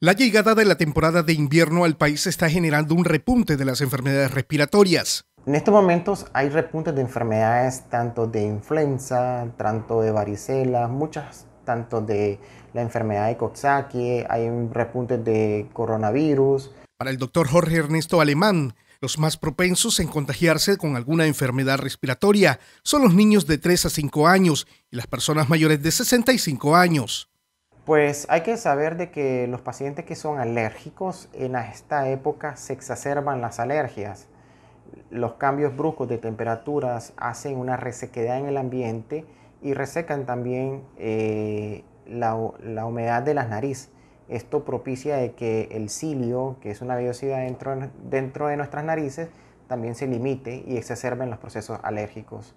La llegada de la temporada de invierno al país está generando un repunte de las enfermedades respiratorias. En estos momentos hay repuntes de enfermedades tanto de influenza, tanto de varicela, muchas tanto de la enfermedad de Coxsackie, hay repuntes de coronavirus. Para el doctor Jorge Ernesto Alemán, los más propensos en contagiarse con alguna enfermedad respiratoria son los niños de 3 a 5 años y las personas mayores de 65 años. Pues hay que saber de que los pacientes que son alérgicos en esta época se exacerban las alergias. Los cambios bruscos de temperaturas hacen una resequedad en el ambiente y resecan también eh, la, humedad de las nariz. Esto propicia de que el cilio, que es una vellosidad dentro, dentro de nuestras narices, también se limite y exacerben los procesos alérgicos.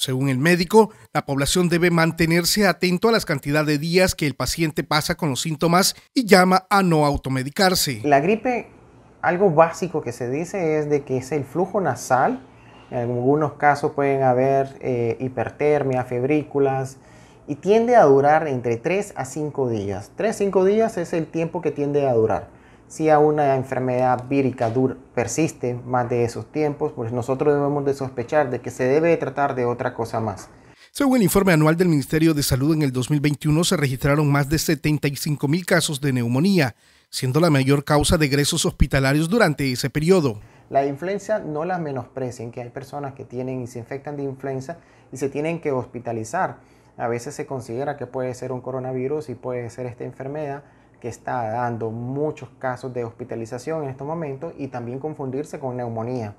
Según el médico, la población debe mantenerse atento a las cantidades de días que el paciente pasa con los síntomas y llama a no automedicarse. La gripe, algo básico que se dice es de que es el flujo nasal. En algunos casos pueden haber eh, hipertermia, febrículas y tiende a durar entre 3 a 5 días. 3 a 5 días es el tiempo que tiende a durar si a una enfermedad vírica dura, persiste más de esos tiempos, pues nosotros debemos de sospechar de que se debe tratar de otra cosa más. Según el informe anual del Ministerio de Salud, en el 2021 se registraron más de 75 mil casos de neumonía, siendo la mayor causa de egresos hospitalarios durante ese periodo. La influenza no la menosprecien, que hay personas que tienen y se infectan de influenza y se tienen que hospitalizar. A veces se considera que puede ser un coronavirus y puede ser esta enfermedad, que está dando muchos casos de hospitalización en estos momentos y también confundirse con neumonía.